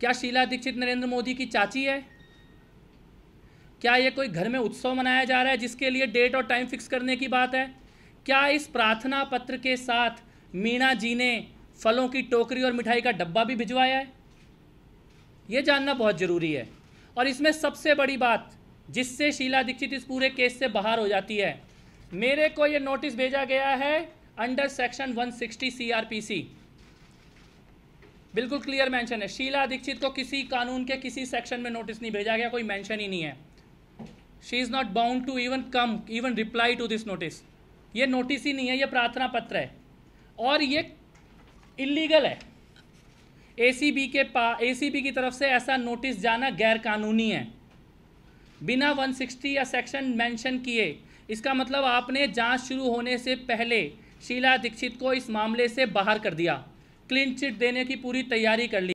क्या शीला दीक्षित नरेंद्र मोदी की चाची है क्या ये कोई घर में उत्सव मनाया जा रहा है जिसके लिए डेट और टाइम फिक्स करने की बात है क्या इस प्रार्थना पत्र के साथ मीणा जी ने फलों की टोकरी और मिठाई का डब्बा भी भिजवाया है ये जानना बहुत ज़रूरी है और इसमें सबसे बड़ी बात जिससे शीला दीक्षित इस पूरे केस से बाहर हो जाती है मेरे को ये नोटिस भेजा गया है अंडर सेक्शन 160 सीआरपीसी बिल्कुल क्लियर मेंशन है शीला दीक्षित को किसी कानून के किसी सेक्शन में नोटिस नहीं भेजा गया कोई मेंशन ही नहीं है she is not bound to even come even reply to this notice ये नोटिस ही नहीं है ये प्रार्थना पत्र है और ये इलीगल है ए के पा ए की तरफ से ऐसा नोटिस जाना गैरकानूनी है बिना 160 या सेक्शन मेंशन किए इसका मतलब आपने जांच शुरू होने से पहले शीला दीक्षित को इस मामले से बाहर कर दिया क्लीन चिट देने की पूरी तैयारी कर ली